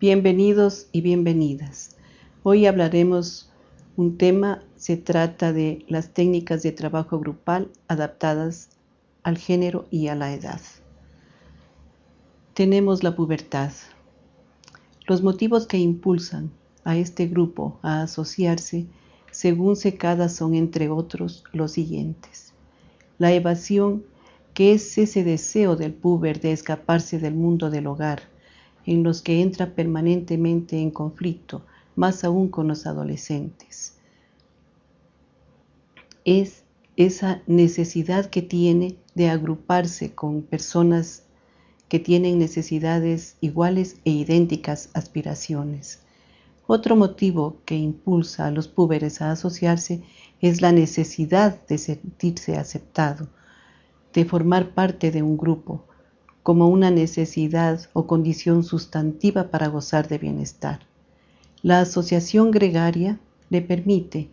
Bienvenidos y bienvenidas. Hoy hablaremos un tema, se trata de las técnicas de trabajo grupal adaptadas al género y a la edad. Tenemos la pubertad. Los motivos que impulsan a este grupo a asociarse según cada son, entre otros, los siguientes. La evasión, que es ese deseo del puber de escaparse del mundo del hogar, en los que entra permanentemente en conflicto, más aún con los adolescentes. Es esa necesidad que tiene de agruparse con personas que tienen necesidades iguales e idénticas aspiraciones. Otro motivo que impulsa a los púberes a asociarse es la necesidad de sentirse aceptado, de formar parte de un grupo, como una necesidad o condición sustantiva para gozar de bienestar. La asociación gregaria le permite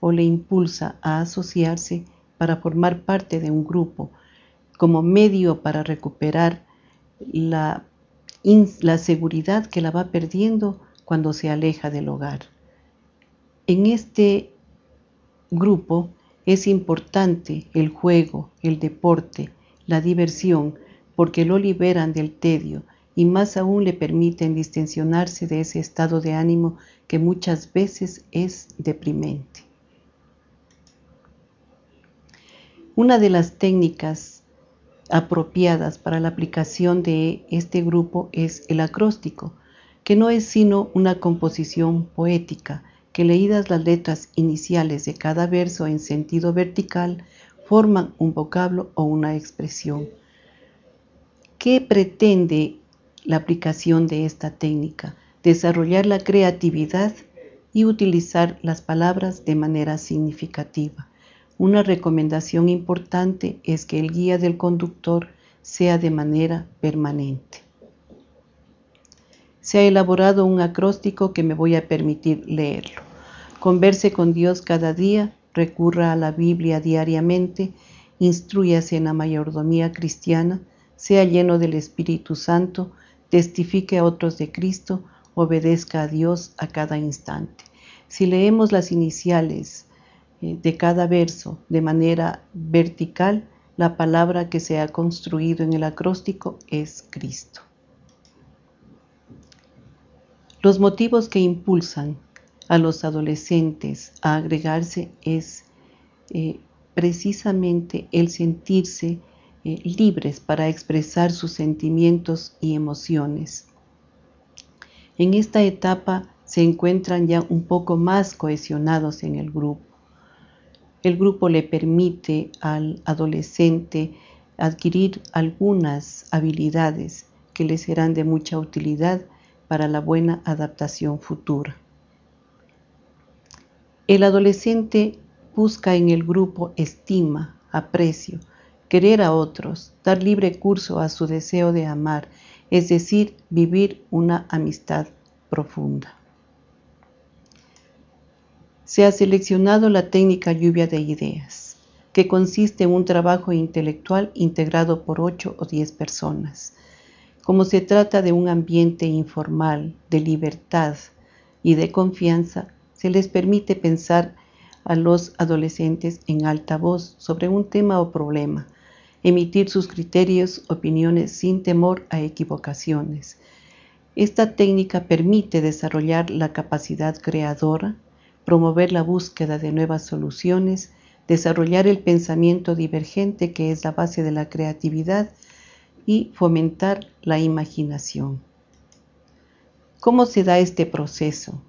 o le impulsa a asociarse para formar parte de un grupo como medio para recuperar la, la seguridad que la va perdiendo cuando se aleja del hogar. En este grupo es importante el juego, el deporte, la diversión, porque lo liberan del tedio y más aún le permiten distensionarse de ese estado de ánimo que muchas veces es deprimente. Una de las técnicas apropiadas para la aplicación de este grupo es el acróstico, que no es sino una composición poética, que leídas las letras iniciales de cada verso en sentido vertical, forman un vocablo o una expresión. ¿Qué pretende la aplicación de esta técnica? Desarrollar la creatividad y utilizar las palabras de manera significativa. Una recomendación importante es que el guía del conductor sea de manera permanente. Se ha elaborado un acróstico que me voy a permitir leerlo. Converse con Dios cada día, recurra a la Biblia diariamente, instruyase en la mayordomía cristiana, sea lleno del Espíritu Santo, testifique a otros de Cristo, obedezca a Dios a cada instante. Si leemos las iniciales eh, de cada verso de manera vertical, la palabra que se ha construido en el acróstico es Cristo. Los motivos que impulsan a los adolescentes a agregarse es eh, precisamente el sentirse eh, libres para expresar sus sentimientos y emociones. En esta etapa se encuentran ya un poco más cohesionados en el grupo. El grupo le permite al adolescente adquirir algunas habilidades que le serán de mucha utilidad para la buena adaptación futura. El adolescente busca en el grupo estima, aprecio, querer a otros, dar libre curso a su deseo de amar, es decir, vivir una amistad profunda. Se ha seleccionado la técnica lluvia de ideas, que consiste en un trabajo intelectual integrado por ocho o 10 personas. Como se trata de un ambiente informal, de libertad y de confianza, se les permite pensar a los adolescentes en alta voz sobre un tema o problema, emitir sus criterios, opiniones sin temor a equivocaciones. Esta técnica permite desarrollar la capacidad creadora, promover la búsqueda de nuevas soluciones, desarrollar el pensamiento divergente que es la base de la creatividad y fomentar la imaginación. ¿Cómo se da este proceso?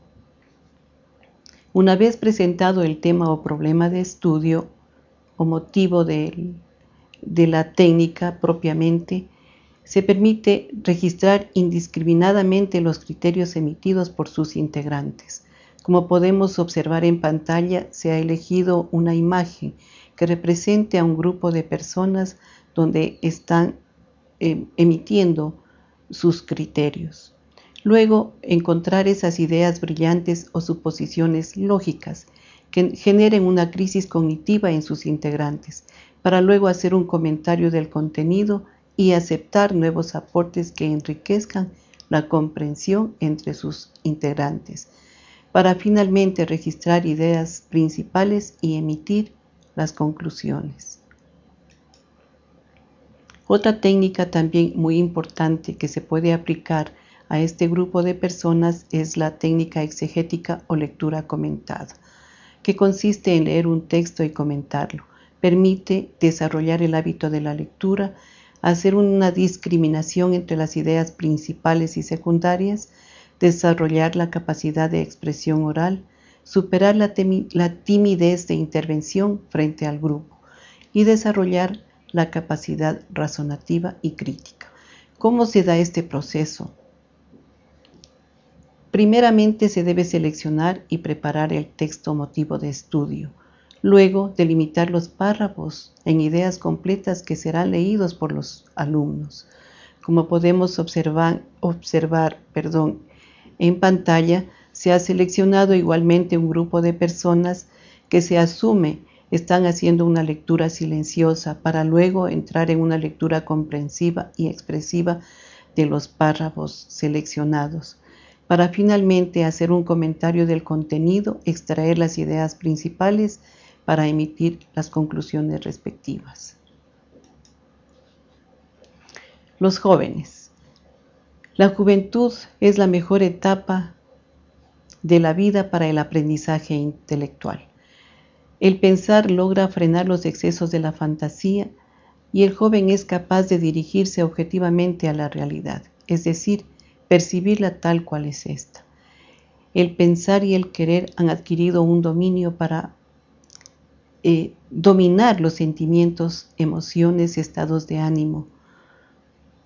Una vez presentado el tema o problema de estudio o motivo del de la técnica propiamente, se permite registrar indiscriminadamente los criterios emitidos por sus integrantes. Como podemos observar en pantalla, se ha elegido una imagen que represente a un grupo de personas donde están eh, emitiendo sus criterios. Luego, encontrar esas ideas brillantes o suposiciones lógicas que generen una crisis cognitiva en sus integrantes, para luego hacer un comentario del contenido y aceptar nuevos aportes que enriquezcan la comprensión entre sus integrantes, para finalmente registrar ideas principales y emitir las conclusiones. Otra técnica también muy importante que se puede aplicar a este grupo de personas es la técnica exegética o lectura comentada, que consiste en leer un texto y comentarlo permite desarrollar el hábito de la lectura, hacer una discriminación entre las ideas principales y secundarias, desarrollar la capacidad de expresión oral, superar la, timidez de intervención frente al grupo y desarrollar la capacidad razonativa y crítica. ¿Cómo se da este proceso? Primeramente se debe seleccionar y preparar el texto motivo de estudio. Luego, delimitar los párrafos en ideas completas que serán leídos por los alumnos. Como podemos observar, observar en pantalla, se ha seleccionado igualmente un grupo de personas que se asume están haciendo una lectura silenciosa para luego entrar en una lectura comprensiva y expresiva de los párrafos seleccionados, para finalmente hacer un comentario del contenido, extraer las ideas principales para emitir las conclusiones respectivas. Los jóvenes. La juventud es la mejor etapa de la vida para el aprendizaje intelectual. El pensar logra frenar los excesos de la fantasía y el joven es capaz de dirigirse objetivamente a la realidad, es decir, percibirla tal cual es esta. El pensar y el querer han adquirido un dominio para eh, dominar los sentimientos, emociones y estados de ánimo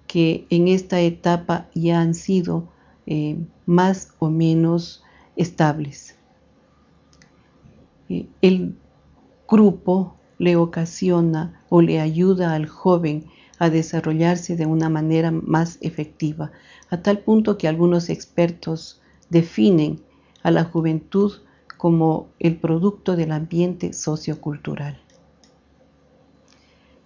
que en esta etapa ya han sido eh, más o menos estables. Eh, el grupo le ocasiona o le ayuda al joven a desarrollarse de una manera más efectiva, a tal punto que algunos expertos definen a la juventud como el producto del ambiente sociocultural.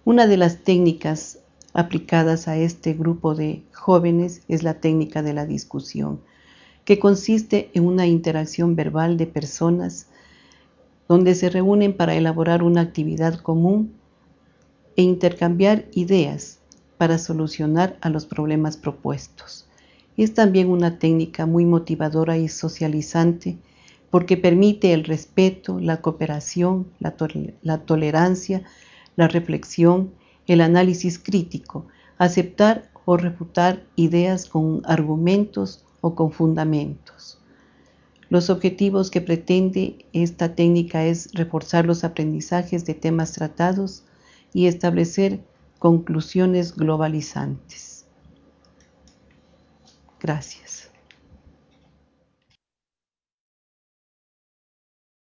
Una de las técnicas aplicadas a este grupo de jóvenes es la técnica de la discusión, que consiste en una interacción verbal de personas donde se reúnen para elaborar una actividad común e intercambiar ideas para solucionar a los problemas propuestos. Es también una técnica muy motivadora y socializante porque permite el respeto, la cooperación, la, tolerancia, la reflexión, el análisis crítico, aceptar o refutar ideas con argumentos o con fundamentos. Los objetivos que pretende esta técnica es reforzar los aprendizajes de temas tratados y establecer conclusiones globalizantes. Gracias.